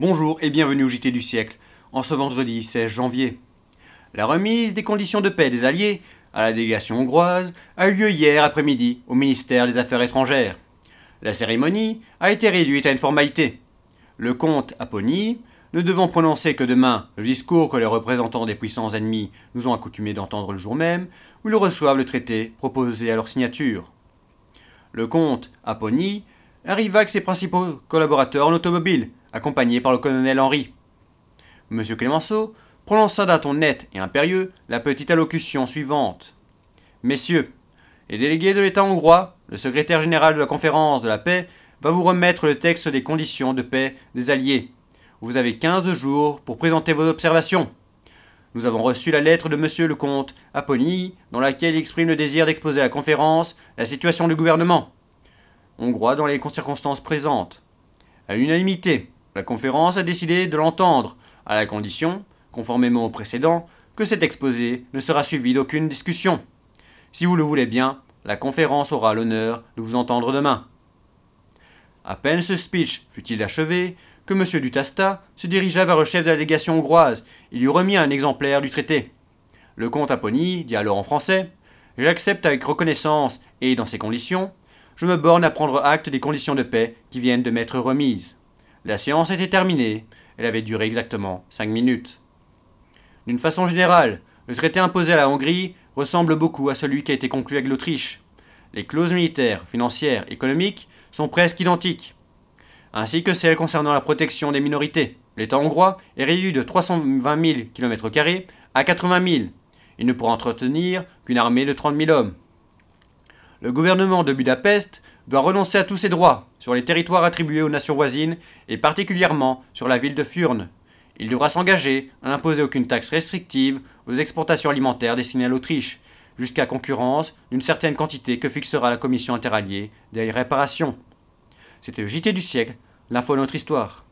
Bonjour et bienvenue au JT du siècle. En ce vendredi 16 janvier, la remise des conditions de paix des Alliés à la délégation hongroise a eu lieu hier après-midi au ministère des Affaires étrangères. La cérémonie a été réduite à une formalité. Le comte Aponi, ne devant prononcer que demain le discours que les représentants des puissants ennemis nous ont accoutumés d'entendre le jour même, où ils reçoivent le traité proposé à leur signature. Le comte Apony arriva avec ses principaux collaborateurs en automobile, accompagné par le colonel Henry. M. Clémenceau prononça d'un ton net et impérieux la petite allocution suivante. Messieurs, les délégués de l'État hongrois, le secrétaire général de la conférence de la paix, va vous remettre le texte des conditions de paix des Alliés. Vous avez 15 jours pour présenter vos observations. Nous avons reçu la lettre de Monsieur le comte Apony, dans laquelle il exprime le désir d'exposer à la conférence la situation du gouvernement hongrois dans les circonstances présentes. À l'unanimité, la conférence a décidé de l'entendre, à la condition conformément au précédent, que cet exposé ne sera suivi d'aucune discussion. Si vous le voulez bien, la conférence aura l'honneur de vous entendre demain. À peine ce speech fut-il achevé que M. Dutasta se dirigea vers le chef de la légation hongroise. et lui remit un exemplaire du traité. Le comte Apony dit alors en français J'accepte avec reconnaissance et, dans ces conditions, je me borne à prendre acte des conditions de paix qui viennent de m'être remises. La séance était terminée. Elle avait duré exactement cinq minutes. D'une façon générale, le traité imposé à la Hongrie ressemble beaucoup à celui qui a été conclu avec l'Autriche. Les clauses militaires, financières, économiques sont presque identiques, ainsi que celles concernant la protection des minorités. L'État hongrois est réduit de 320 000 km à 80 000. Il ne pourra entretenir qu'une armée de 30 000 hommes. Le gouvernement de Budapest doit renoncer à tous ses droits sur les territoires attribués aux nations voisines et particulièrement sur la ville de Furne, il devra s'engager à n'imposer aucune taxe restrictive aux exportations alimentaires destinées à l'Autriche, jusqu'à concurrence d'une certaine quantité que fixera la commission interalliée des réparations. C'était le JT du siècle, l'info de notre histoire.